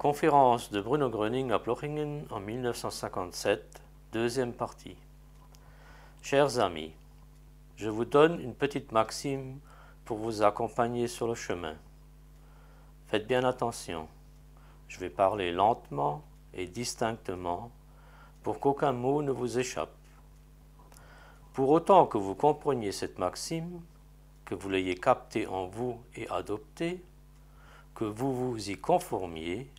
Conférence de Bruno Gröning à Plochingen en 1957, deuxième partie. Chers amis, je vous donne une petite maxime pour vous accompagner sur le chemin. Faites bien attention. Je vais parler lentement et distinctement pour qu'aucun mot ne vous échappe. Pour autant que vous compreniez cette maxime, que vous l'ayez captée en vous et adoptée, que vous vous y conformiez,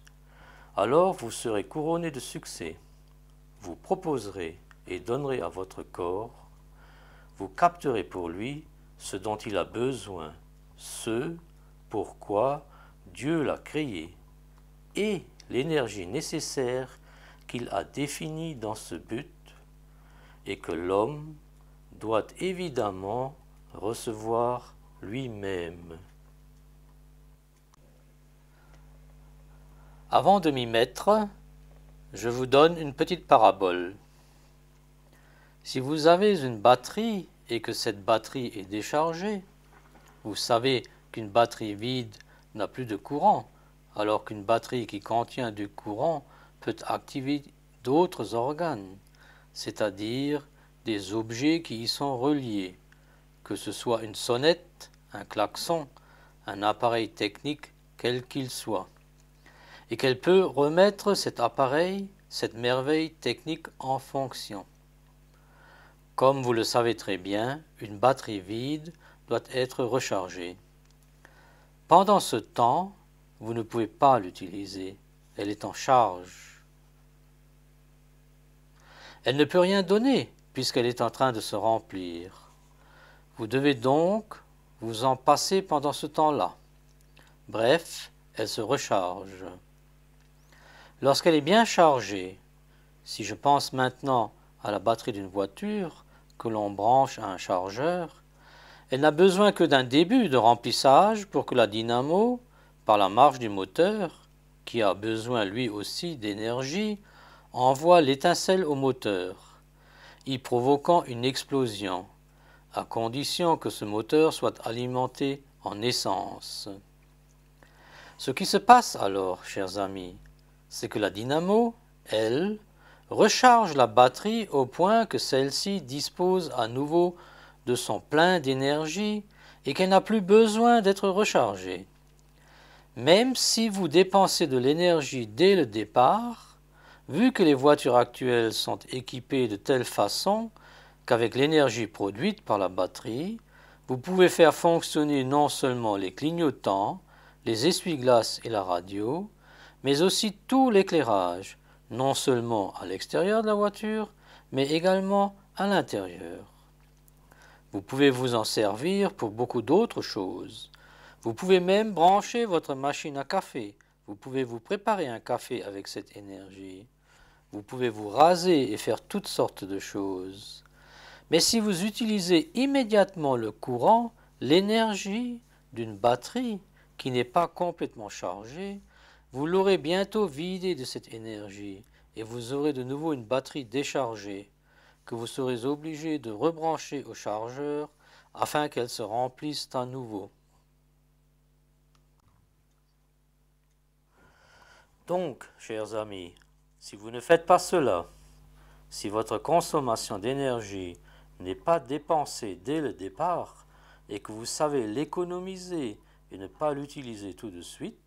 alors vous serez couronné de succès. Vous proposerez et donnerez à votre corps, vous capterez pour lui ce dont il a besoin, ce pourquoi Dieu l'a créé, et l'énergie nécessaire qu'il a définie dans ce but, et que l'homme doit évidemment recevoir lui-même. Avant de m'y mettre, je vous donne une petite parabole. Si vous avez une batterie et que cette batterie est déchargée, vous savez qu'une batterie vide n'a plus de courant, alors qu'une batterie qui contient du courant peut activer d'autres organes, c'est-à-dire des objets qui y sont reliés, que ce soit une sonnette, un klaxon, un appareil technique, quel qu'il soit et qu'elle peut remettre cet appareil, cette merveille technique en fonction. Comme vous le savez très bien, une batterie vide doit être rechargée. Pendant ce temps, vous ne pouvez pas l'utiliser. Elle est en charge. Elle ne peut rien donner puisqu'elle est en train de se remplir. Vous devez donc vous en passer pendant ce temps-là. Bref, elle se recharge. Lorsqu'elle est bien chargée, si je pense maintenant à la batterie d'une voiture que l'on branche à un chargeur, elle n'a besoin que d'un début de remplissage pour que la dynamo, par la marche du moteur, qui a besoin lui aussi d'énergie, envoie l'étincelle au moteur, y provoquant une explosion, à condition que ce moteur soit alimenté en essence. Ce qui se passe alors, chers amis, c'est que la dynamo, elle, recharge la batterie au point que celle-ci dispose à nouveau de son plein d'énergie et qu'elle n'a plus besoin d'être rechargée. Même si vous dépensez de l'énergie dès le départ, vu que les voitures actuelles sont équipées de telle façon qu'avec l'énergie produite par la batterie, vous pouvez faire fonctionner non seulement les clignotants, les essuie-glaces et la radio, mais aussi tout l'éclairage, non seulement à l'extérieur de la voiture, mais également à l'intérieur. Vous pouvez vous en servir pour beaucoup d'autres choses. Vous pouvez même brancher votre machine à café. Vous pouvez vous préparer un café avec cette énergie. Vous pouvez vous raser et faire toutes sortes de choses. Mais si vous utilisez immédiatement le courant, l'énergie d'une batterie qui n'est pas complètement chargée, vous l'aurez bientôt vidé de cette énergie et vous aurez de nouveau une batterie déchargée que vous serez obligé de rebrancher au chargeur afin qu'elle se remplisse à nouveau. Donc, chers amis, si vous ne faites pas cela, si votre consommation d'énergie n'est pas dépensée dès le départ et que vous savez l'économiser et ne pas l'utiliser tout de suite,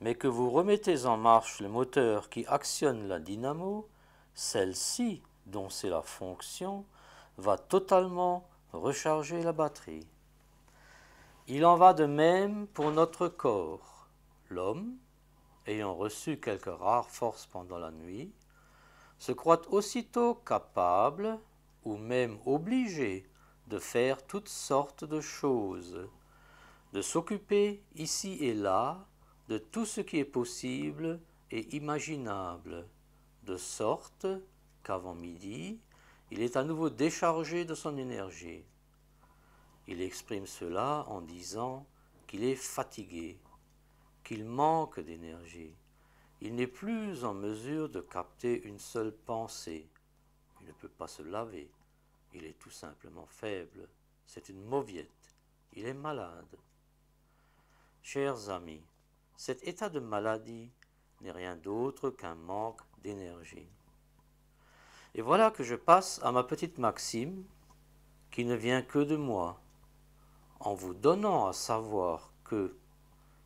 mais que vous remettez en marche le moteur qui actionne la dynamo, celle-ci, dont c'est la fonction, va totalement recharger la batterie. Il en va de même pour notre corps. L'homme, ayant reçu quelques rares forces pendant la nuit, se croit aussitôt capable, ou même obligé, de faire toutes sortes de choses, de s'occuper ici et là de tout ce qui est possible et imaginable, de sorte qu'avant midi, il est à nouveau déchargé de son énergie. Il exprime cela en disant qu'il est fatigué, qu'il manque d'énergie. Il n'est plus en mesure de capter une seule pensée. Il ne peut pas se laver. Il est tout simplement faible. C'est une mauviette. Il est malade. Chers amis, cet état de maladie n'est rien d'autre qu'un manque d'énergie. Et voilà que je passe à ma petite maxime qui ne vient que de moi, en vous donnant à savoir que,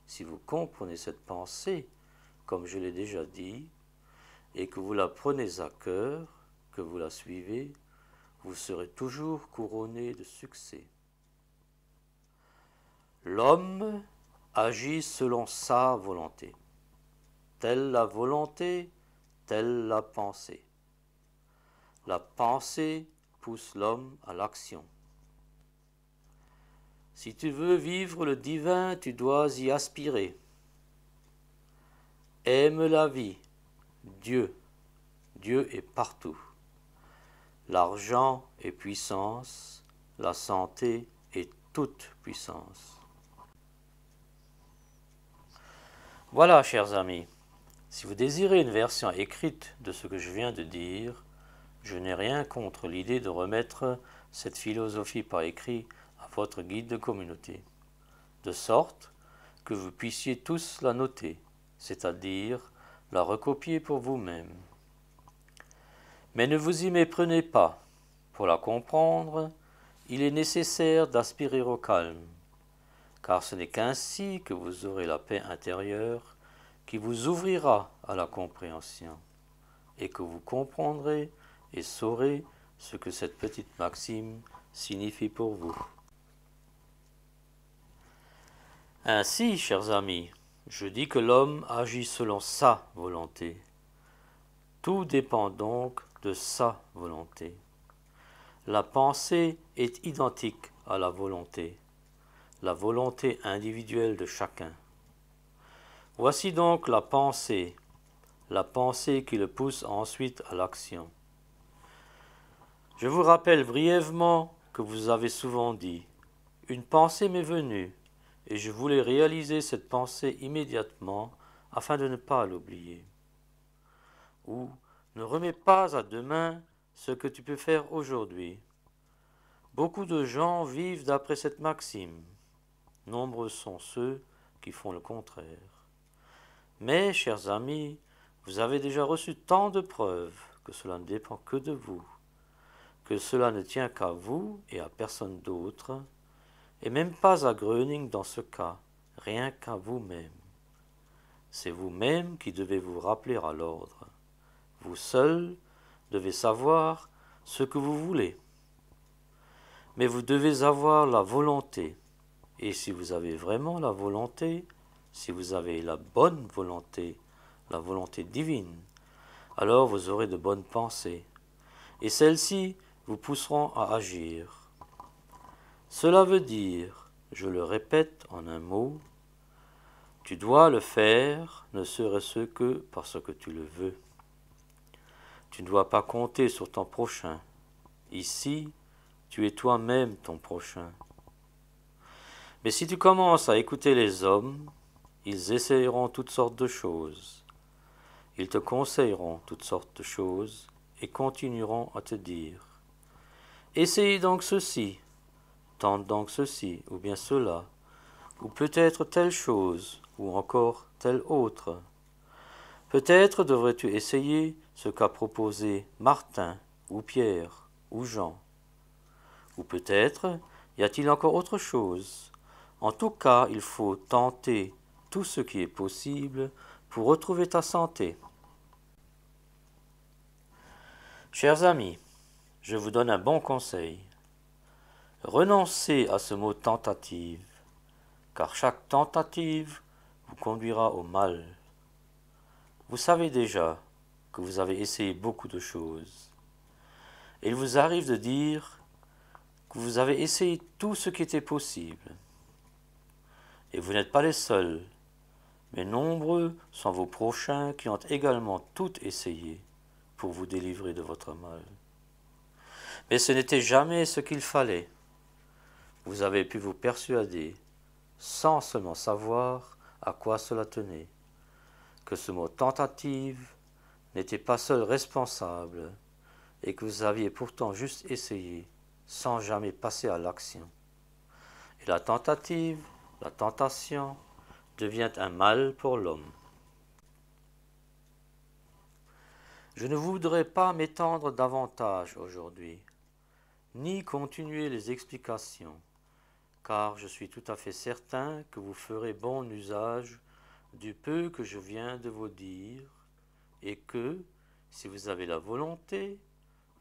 si vous comprenez cette pensée, comme je l'ai déjà dit, et que vous la prenez à cœur, que vous la suivez, vous serez toujours couronné de succès. L'homme Agis selon sa volonté. Telle la volonté, telle la pensée. La pensée pousse l'homme à l'action. Si tu veux vivre le divin, tu dois y aspirer. Aime la vie, Dieu. Dieu est partout. L'argent est puissance, la santé est toute puissance. Voilà, chers amis, si vous désirez une version écrite de ce que je viens de dire, je n'ai rien contre l'idée de remettre cette philosophie par écrit à votre guide de communauté, de sorte que vous puissiez tous la noter, c'est-à-dire la recopier pour vous-même. Mais ne vous y méprenez pas. Pour la comprendre, il est nécessaire d'aspirer au calme, car ce n'est qu'ainsi que vous aurez la paix intérieure qui vous ouvrira à la compréhension, et que vous comprendrez et saurez ce que cette petite maxime signifie pour vous. Ainsi, chers amis, je dis que l'homme agit selon sa volonté. Tout dépend donc de sa volonté. La pensée est identique à la volonté la volonté individuelle de chacun. Voici donc la pensée, la pensée qui le pousse ensuite à l'action. Je vous rappelle brièvement que vous avez souvent dit, une pensée m'est venue, et je voulais réaliser cette pensée immédiatement afin de ne pas l'oublier. Ou ne remets pas à demain ce que tu peux faire aujourd'hui. Beaucoup de gens vivent d'après cette maxime. Nombreux sont ceux qui font le contraire. Mais, chers amis, vous avez déjà reçu tant de preuves que cela ne dépend que de vous, que cela ne tient qu'à vous et à personne d'autre, et même pas à Gröning dans ce cas, rien qu'à vous-même. C'est vous-même qui devez vous rappeler à l'ordre. Vous seul devez savoir ce que vous voulez. Mais vous devez avoir la volonté, et si vous avez vraiment la volonté, si vous avez la bonne volonté, la volonté divine, alors vous aurez de bonnes pensées, et celles-ci vous pousseront à agir. Cela veut dire, je le répète en un mot, tu dois le faire, ne serait-ce que parce que tu le veux. Tu ne dois pas compter sur ton prochain. Ici, tu es toi-même ton prochain. Mais si tu commences à écouter les hommes, ils essayeront toutes sortes de choses. Ils te conseilleront toutes sortes de choses et continueront à te dire Essaye donc ceci, tente donc ceci, ou bien cela, ou peut-être telle chose, ou encore telle autre. Peut-être devrais-tu essayer ce qu'a proposé Martin, ou Pierre, ou Jean. Ou peut-être y a-t-il encore autre chose en tout cas, il faut tenter tout ce qui est possible pour retrouver ta santé. Chers amis, je vous donne un bon conseil. Renoncez à ce mot tentative, car chaque tentative vous conduira au mal. Vous savez déjà que vous avez essayé beaucoup de choses. il vous arrive de dire que vous avez essayé tout ce qui était possible. Et vous n'êtes pas les seuls, mais nombreux sont vos prochains qui ont également tout essayé pour vous délivrer de votre mal. Mais ce n'était jamais ce qu'il fallait. Vous avez pu vous persuader, sans seulement savoir à quoi cela tenait, que ce mot tentative n'était pas seul responsable et que vous aviez pourtant juste essayé sans jamais passer à l'action. Et la tentative la tentation devient un mal pour l'homme. Je ne voudrais pas m'étendre davantage aujourd'hui, ni continuer les explications, car je suis tout à fait certain que vous ferez bon usage du peu que je viens de vous dire, et que, si vous avez la volonté,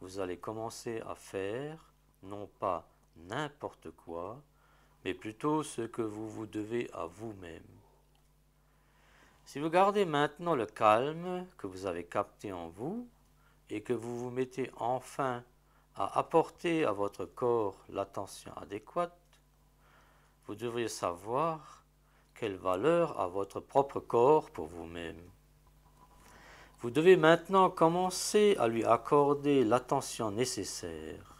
vous allez commencer à faire, non pas n'importe quoi, mais plutôt ce que vous vous devez à vous-même. Si vous gardez maintenant le calme que vous avez capté en vous et que vous vous mettez enfin à apporter à votre corps l'attention adéquate, vous devriez savoir quelle valeur a votre propre corps pour vous-même. Vous devez maintenant commencer à lui accorder l'attention nécessaire.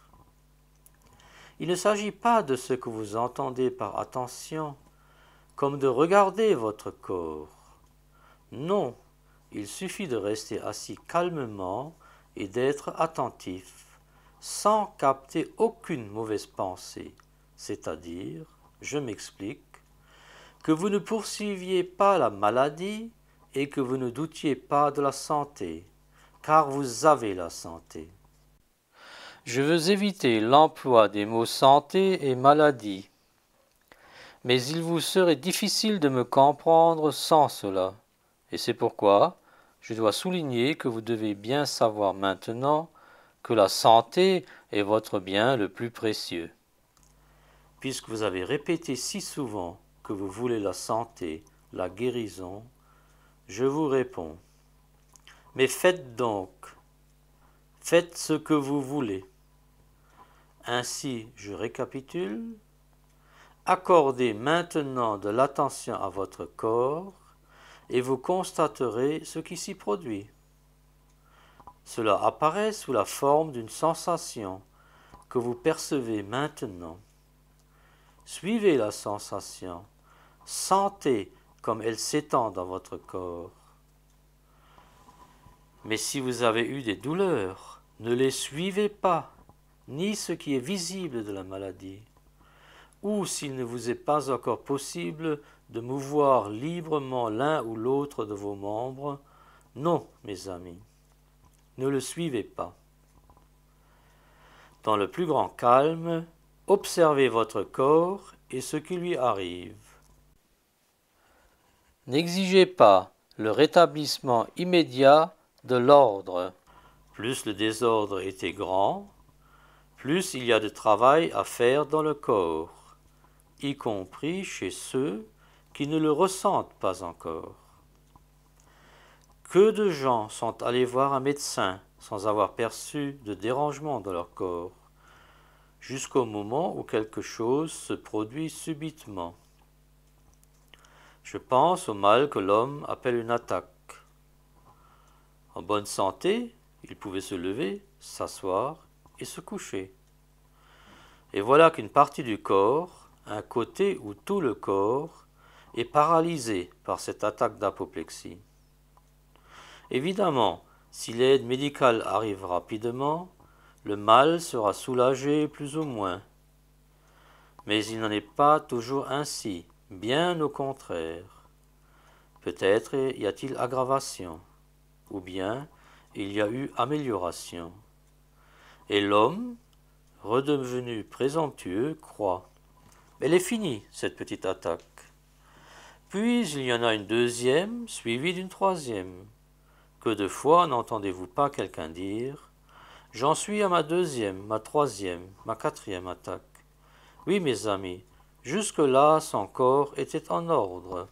Il ne s'agit pas de ce que vous entendez par attention, comme de regarder votre corps. Non, il suffit de rester assis calmement et d'être attentif, sans capter aucune mauvaise pensée, c'est-à-dire, je m'explique, que vous ne poursuiviez pas la maladie et que vous ne doutiez pas de la santé, car vous avez la santé. Je veux éviter l'emploi des mots santé et maladie. Mais il vous serait difficile de me comprendre sans cela. Et c'est pourquoi je dois souligner que vous devez bien savoir maintenant que la santé est votre bien le plus précieux. Puisque vous avez répété si souvent que vous voulez la santé, la guérison, je vous réponds. Mais faites donc, faites ce que vous voulez. Ainsi, je récapitule. Accordez maintenant de l'attention à votre corps et vous constaterez ce qui s'y produit. Cela apparaît sous la forme d'une sensation que vous percevez maintenant. Suivez la sensation, sentez comme elle s'étend dans votre corps. Mais si vous avez eu des douleurs, ne les suivez pas ni ce qui est visible de la maladie, ou s'il ne vous est pas encore possible de mouvoir librement l'un ou l'autre de vos membres, non, mes amis, ne le suivez pas. Dans le plus grand calme, observez votre corps et ce qui lui arrive. N'exigez pas le rétablissement immédiat de l'ordre. Plus le désordre était grand, plus il y a de travail à faire dans le corps, y compris chez ceux qui ne le ressentent pas encore. Que de gens sont allés voir un médecin sans avoir perçu de dérangement dans leur corps, jusqu'au moment où quelque chose se produit subitement. Je pense au mal que l'homme appelle une attaque. En bonne santé, il pouvait se lever, s'asseoir, et se coucher. Et voilà qu'une partie du corps, un côté ou tout le corps, est paralysé par cette attaque d'apoplexie. Évidemment, si l'aide médicale arrive rapidement, le mal sera soulagé plus ou moins. Mais il n'en est pas toujours ainsi, bien au contraire. Peut-être y a-t-il aggravation, ou bien il y a eu amélioration et l'homme, redevenu présomptueux, croit. Elle est finie, cette petite attaque. Puis il y en a une deuxième, suivie d'une troisième. Que de fois n'entendez-vous pas quelqu'un dire J'en suis à ma deuxième, ma troisième, ma quatrième attaque. Oui, mes amis, jusque-là son corps était en ordre.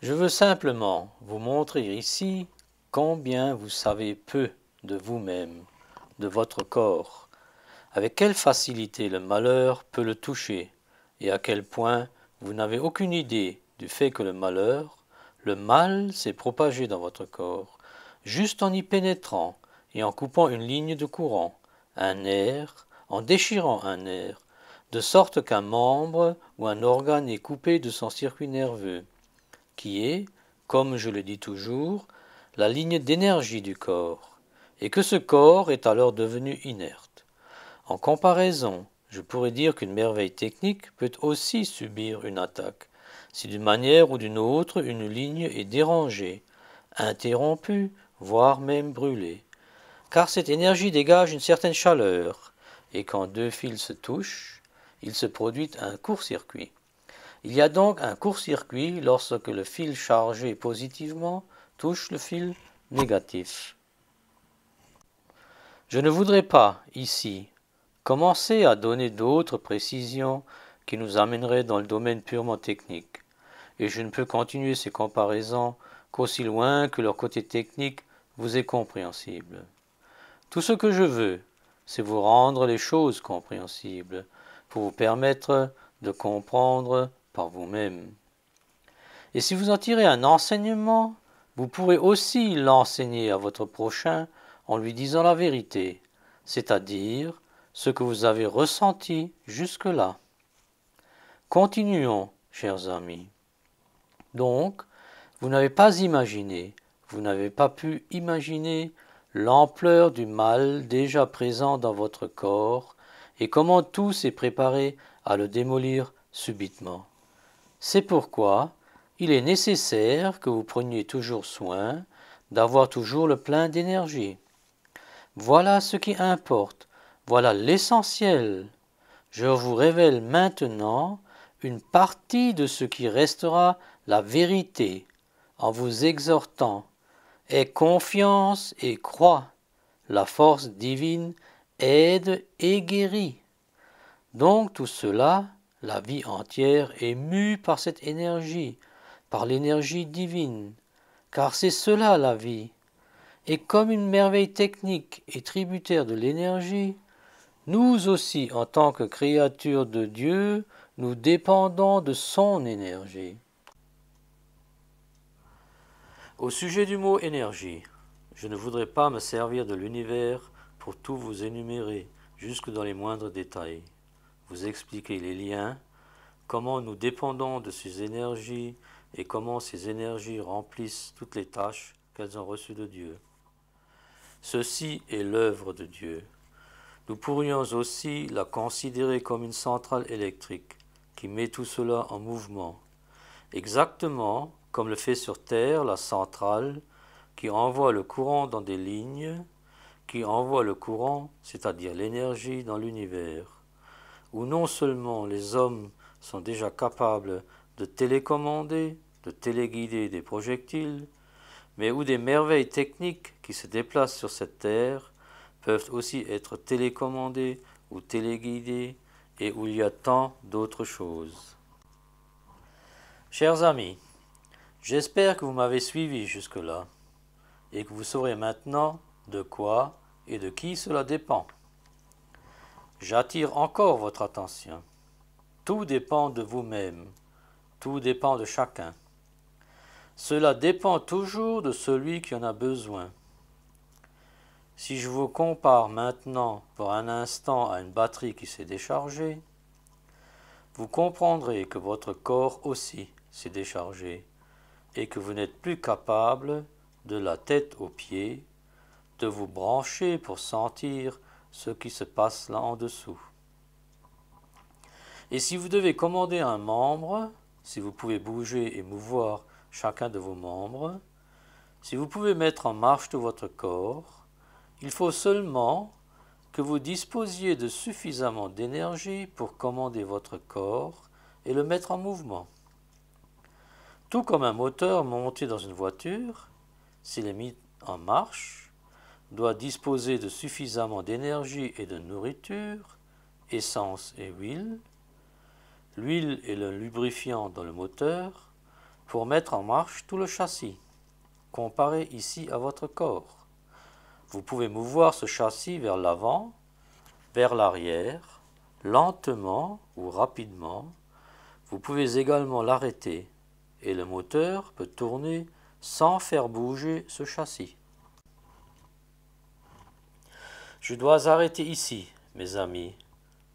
Je veux simplement vous montrer ici combien vous savez peu de vous-même, de votre corps. Avec quelle facilité le malheur peut le toucher et à quel point vous n'avez aucune idée du fait que le malheur, le mal s'est propagé dans votre corps, juste en y pénétrant et en coupant une ligne de courant, un nerf, en déchirant un nerf, de sorte qu'un membre ou un organe est coupé de son circuit nerveux, qui est, comme je le dis toujours, la ligne d'énergie du corps et que ce corps est alors devenu inerte. En comparaison, je pourrais dire qu'une merveille technique peut aussi subir une attaque, si d'une manière ou d'une autre une ligne est dérangée, interrompue, voire même brûlée. Car cette énergie dégage une certaine chaleur, et quand deux fils se touchent, il se produit un court-circuit. Il y a donc un court-circuit lorsque le fil chargé positivement touche le fil négatif. Je ne voudrais pas, ici, commencer à donner d'autres précisions qui nous amèneraient dans le domaine purement technique, et je ne peux continuer ces comparaisons qu'aussi loin que leur côté technique vous est compréhensible. Tout ce que je veux, c'est vous rendre les choses compréhensibles, pour vous permettre de comprendre par vous-même. Et si vous en tirez un enseignement, vous pourrez aussi l'enseigner à votre prochain en lui disant la vérité, c'est-à-dire ce que vous avez ressenti jusque-là. Continuons, chers amis. Donc, vous n'avez pas imaginé, vous n'avez pas pu imaginer l'ampleur du mal déjà présent dans votre corps et comment tout s'est préparé à le démolir subitement. C'est pourquoi il est nécessaire que vous preniez toujours soin d'avoir toujours le plein d'énergie. Voilà ce qui importe, voilà l'essentiel. Je vous révèle maintenant une partie de ce qui restera la vérité en vous exhortant. Aie confiance et crois. La force divine aide et guérit. Donc tout cela, la vie entière est mue par cette énergie, par l'énergie divine, car c'est cela la vie. Et comme une merveille technique et tributaire de l'énergie, nous aussi, en tant que créatures de Dieu, nous dépendons de son énergie. Au sujet du mot énergie, je ne voudrais pas me servir de l'univers pour tout vous énumérer, jusque dans les moindres détails, vous expliquer les liens, comment nous dépendons de ces énergies et comment ces énergies remplissent toutes les tâches qu'elles ont reçues de Dieu. Ceci est l'œuvre de Dieu. Nous pourrions aussi la considérer comme une centrale électrique qui met tout cela en mouvement, exactement comme le fait sur Terre la centrale qui envoie le courant dans des lignes, qui envoie le courant, c'est-à-dire l'énergie, dans l'univers, où non seulement les hommes sont déjà capables de télécommander, de téléguider des projectiles, mais où des merveilles techniques qui se déplacent sur cette Terre peuvent aussi être télécommandées ou téléguidées, et où il y a tant d'autres choses. Chers amis, j'espère que vous m'avez suivi jusque-là, et que vous saurez maintenant de quoi et de qui cela dépend. J'attire encore votre attention. Tout dépend de vous-même, tout dépend de chacun. Cela dépend toujours de celui qui en a besoin. Si je vous compare maintenant pour un instant à une batterie qui s'est déchargée, vous comprendrez que votre corps aussi s'est déchargé et que vous n'êtes plus capable, de la tête aux pieds, de vous brancher pour sentir ce qui se passe là en dessous. Et si vous devez commander un membre, si vous pouvez bouger et mouvoir chacun de vos membres, si vous pouvez mettre en marche tout votre corps, il faut seulement que vous disposiez de suffisamment d'énergie pour commander votre corps et le mettre en mouvement. Tout comme un moteur monté dans une voiture, s'il est mis en marche, doit disposer de suffisamment d'énergie et de nourriture, essence et huile. L'huile est le lubrifiant dans le moteur, pour mettre en marche tout le châssis, comparé ici à votre corps. Vous pouvez mouvoir ce châssis vers l'avant, vers l'arrière, lentement ou rapidement. Vous pouvez également l'arrêter et le moteur peut tourner sans faire bouger ce châssis. Je dois arrêter ici, mes amis,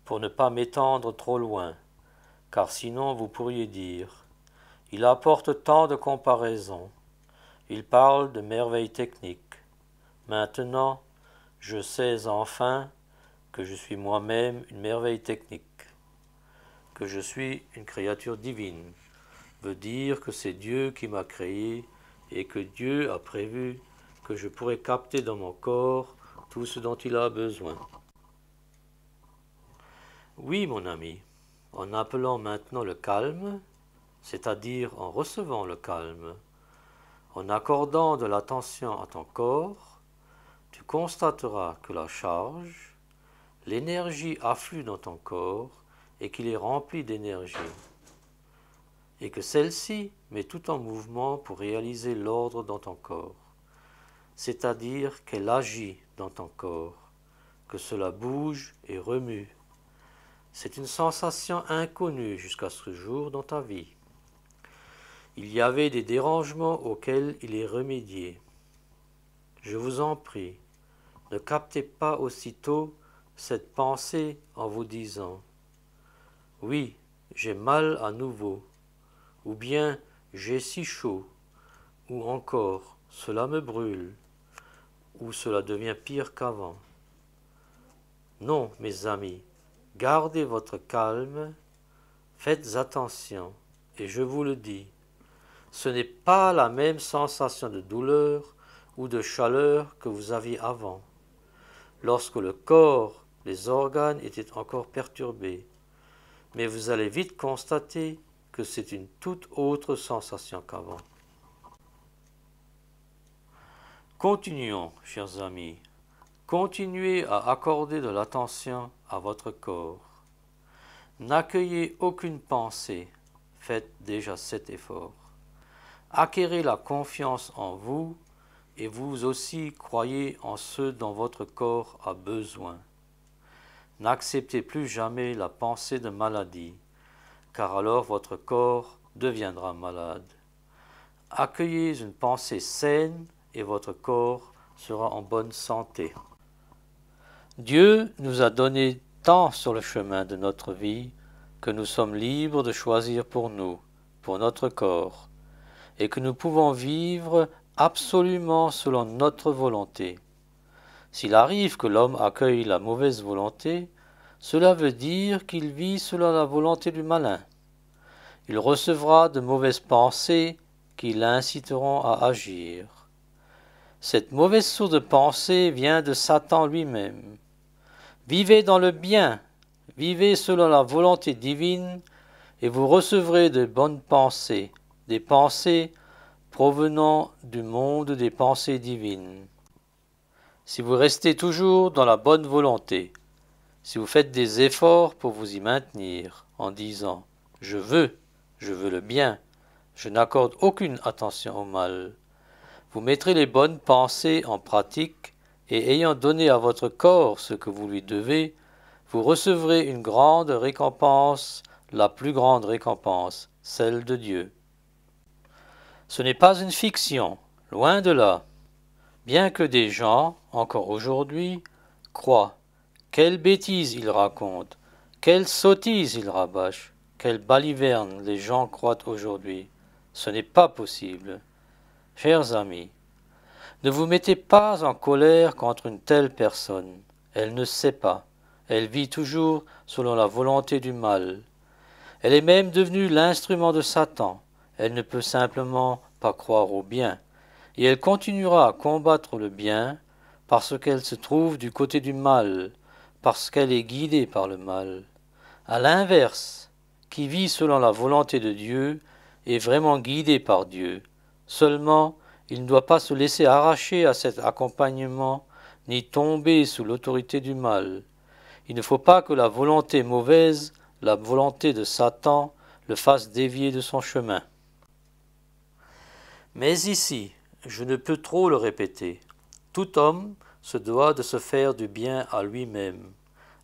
pour ne pas m'étendre trop loin, car sinon vous pourriez dire il apporte tant de comparaisons. Il parle de merveilles techniques. Maintenant, je sais enfin que je suis moi-même une merveille technique, que je suis une créature divine, veut dire que c'est Dieu qui m'a créé et que Dieu a prévu que je pourrais capter dans mon corps tout ce dont il a besoin. Oui, mon ami, en appelant maintenant le calme, c'est-à-dire en recevant le calme, en accordant de l'attention à ton corps, tu constateras que la charge, l'énergie afflue dans ton corps et qu'il est rempli d'énergie, et que celle-ci met tout en mouvement pour réaliser l'ordre dans ton corps, c'est-à-dire qu'elle agit dans ton corps, que cela bouge et remue. C'est une sensation inconnue jusqu'à ce jour dans ta vie. Il y avait des dérangements auxquels il est remédié. Je vous en prie, ne captez pas aussitôt cette pensée en vous disant Oui, j'ai mal à nouveau, ou bien j'ai si chaud, ou encore cela me brûle, ou cela devient pire qu'avant. Non, mes amis, gardez votre calme, faites attention, et je vous le dis, ce n'est pas la même sensation de douleur ou de chaleur que vous aviez avant, lorsque le corps, les organes étaient encore perturbés. Mais vous allez vite constater que c'est une toute autre sensation qu'avant. Continuons, chers amis. Continuez à accorder de l'attention à votre corps. N'accueillez aucune pensée. Faites déjà cet effort. Acquérez la confiance en vous et vous aussi croyez en ce dont votre corps a besoin. N'acceptez plus jamais la pensée de maladie, car alors votre corps deviendra malade. Accueillez une pensée saine et votre corps sera en bonne santé. Dieu nous a donné tant sur le chemin de notre vie que nous sommes libres de choisir pour nous, pour notre corps, et que nous pouvons vivre absolument selon notre volonté. S'il arrive que l'homme accueille la mauvaise volonté, cela veut dire qu'il vit selon la volonté du malin. Il recevra de mauvaises pensées qui l'inciteront à agir. Cette mauvaise source de pensée vient de Satan lui-même. Vivez dans le bien, vivez selon la volonté divine, et vous recevrez de bonnes pensées des pensées provenant du monde des pensées divines. Si vous restez toujours dans la bonne volonté, si vous faites des efforts pour vous y maintenir en disant ⁇ Je veux, je veux le bien, je n'accorde aucune attention au mal ⁇ vous mettrez les bonnes pensées en pratique et ayant donné à votre corps ce que vous lui devez, vous recevrez une grande récompense, la plus grande récompense, celle de Dieu. Ce n'est pas une fiction, loin de là. Bien que des gens, encore aujourd'hui, croient. Quelle bêtise ils racontent, quelle sottise ils rabâchent, quelle baliverne les gens croient aujourd'hui. Ce n'est pas possible. Chers amis, ne vous mettez pas en colère contre une telle personne. Elle ne sait pas. Elle vit toujours selon la volonté du mal. Elle est même devenue l'instrument de Satan elle ne peut simplement pas croire au bien, et elle continuera à combattre le bien parce qu'elle se trouve du côté du mal, parce qu'elle est guidée par le mal. À l'inverse, qui vit selon la volonté de Dieu est vraiment guidé par Dieu. Seulement, il ne doit pas se laisser arracher à cet accompagnement, ni tomber sous l'autorité du mal. Il ne faut pas que la volonté mauvaise, la volonté de Satan, le fasse dévier de son chemin. Mais ici, je ne peux trop le répéter. Tout homme se doit de se faire du bien à lui-même,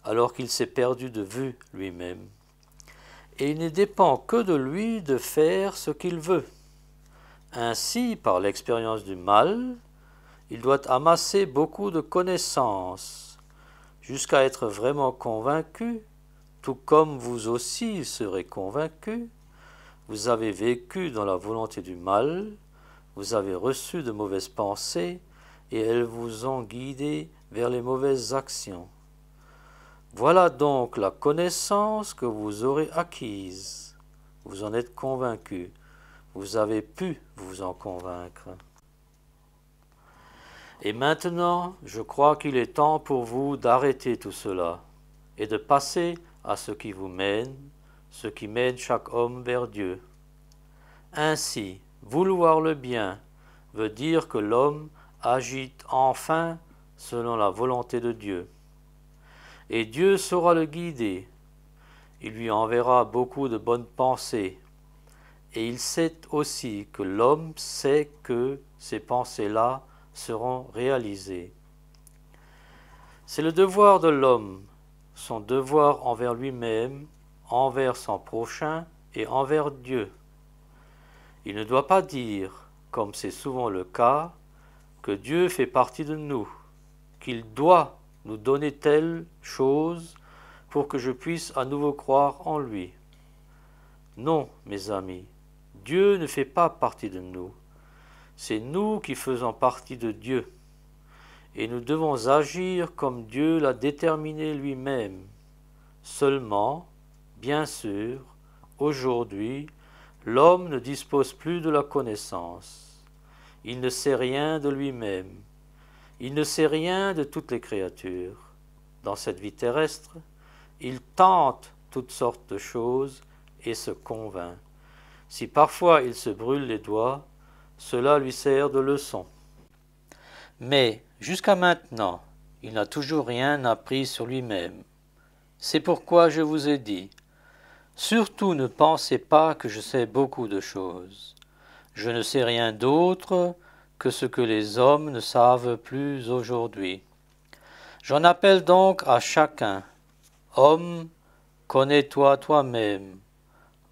alors qu'il s'est perdu de vue lui-même. Et il ne dépend que de lui de faire ce qu'il veut. Ainsi, par l'expérience du mal, il doit amasser beaucoup de connaissances, jusqu'à être vraiment convaincu, tout comme vous aussi serez convaincu, vous avez vécu dans la volonté du mal, vous avez reçu de mauvaises pensées et elles vous ont guidé vers les mauvaises actions. Voilà donc la connaissance que vous aurez acquise. Vous en êtes convaincu. Vous avez pu vous en convaincre. Et maintenant, je crois qu'il est temps pour vous d'arrêter tout cela et de passer à ce qui vous mène, ce qui mène chaque homme vers Dieu. Ainsi, Vouloir le bien veut dire que l'homme agite enfin selon la volonté de Dieu. Et Dieu saura le guider. Il lui enverra beaucoup de bonnes pensées. Et il sait aussi que l'homme sait que ces pensées-là seront réalisées. C'est le devoir de l'homme, son devoir envers lui-même, envers son prochain et envers Dieu. Il ne doit pas dire, comme c'est souvent le cas, que Dieu fait partie de nous, qu'il doit nous donner telle chose pour que je puisse à nouveau croire en lui. Non, mes amis, Dieu ne fait pas partie de nous. C'est nous qui faisons partie de Dieu. Et nous devons agir comme Dieu l'a déterminé lui-même. Seulement, bien sûr, aujourd'hui, L'homme ne dispose plus de la connaissance. Il ne sait rien de lui-même. Il ne sait rien de toutes les créatures. Dans cette vie terrestre, il tente toutes sortes de choses et se convainc. Si parfois il se brûle les doigts, cela lui sert de leçon. Mais jusqu'à maintenant, il n'a toujours rien appris sur lui-même. C'est pourquoi je vous ai dit, Surtout ne pensez pas que je sais beaucoup de choses. Je ne sais rien d'autre que ce que les hommes ne savent plus aujourd'hui. J'en appelle donc à chacun. Homme, connais-toi toi-même.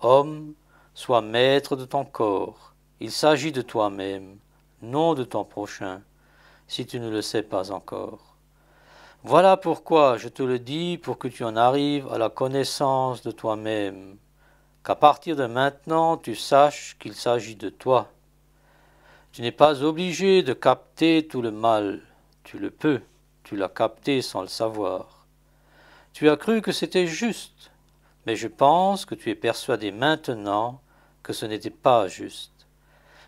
Homme, sois maître de ton corps. Il s'agit de toi-même, non de ton prochain, si tu ne le sais pas encore. Voilà pourquoi je te le dis pour que tu en arrives à la connaissance de toi-même, qu'à partir de maintenant tu saches qu'il s'agit de toi. Tu n'es pas obligé de capter tout le mal, tu le peux, tu l'as capté sans le savoir. Tu as cru que c'était juste, mais je pense que tu es persuadé maintenant que ce n'était pas juste.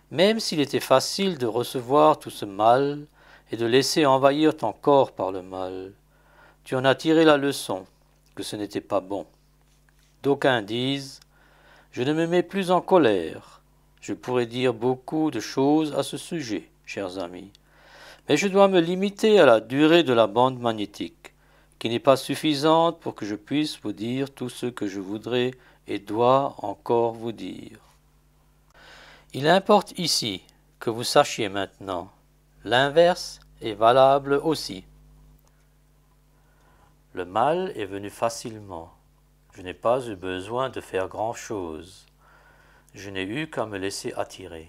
Même s'il était facile de recevoir tout ce mal, et de laisser envahir ton corps par le mal. Tu en as tiré la leçon que ce n'était pas bon. D'aucuns disent Je ne me mets plus en colère. Je pourrais dire beaucoup de choses à ce sujet, chers amis, mais je dois me limiter à la durée de la bande magnétique, qui n'est pas suffisante pour que je puisse vous dire tout ce que je voudrais et dois encore vous dire. Il importe ici que vous sachiez maintenant l'inverse est valable aussi. Le mal est venu facilement. Je n'ai pas eu besoin de faire grand-chose. Je n'ai eu qu'à me laisser attirer.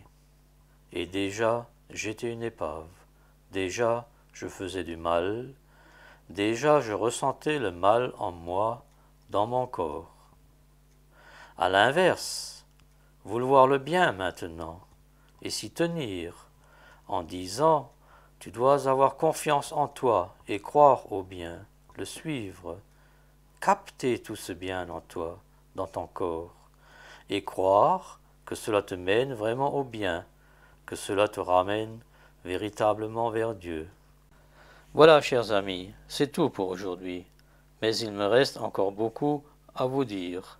Et déjà, j'étais une épave. Déjà, je faisais du mal. Déjà, je ressentais le mal en moi, dans mon corps. À l'inverse, vouloir le bien maintenant, et s'y tenir, en disant tu dois avoir confiance en toi et croire au bien, le suivre, capter tout ce bien en toi, dans ton corps, et croire que cela te mène vraiment au bien, que cela te ramène véritablement vers Dieu. Voilà, chers amis, c'est tout pour aujourd'hui, mais il me reste encore beaucoup à vous dire.